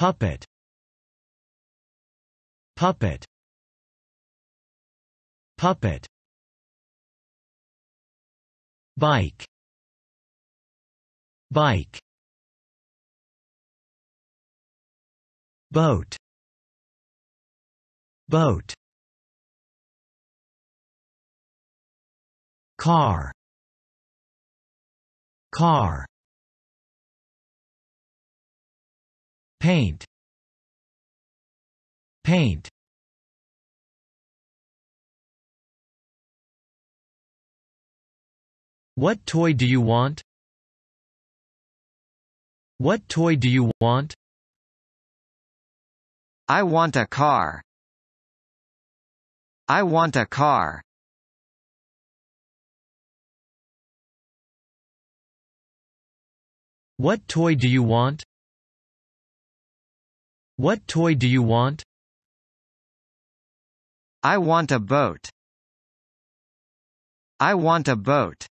Puppet Puppet Puppet Bike Bike Boat Boat Car Car paint paint What toy do you want? What toy do you want? I want a car. I want a car. What toy do you want? What toy do you want? I want a boat. I want a boat.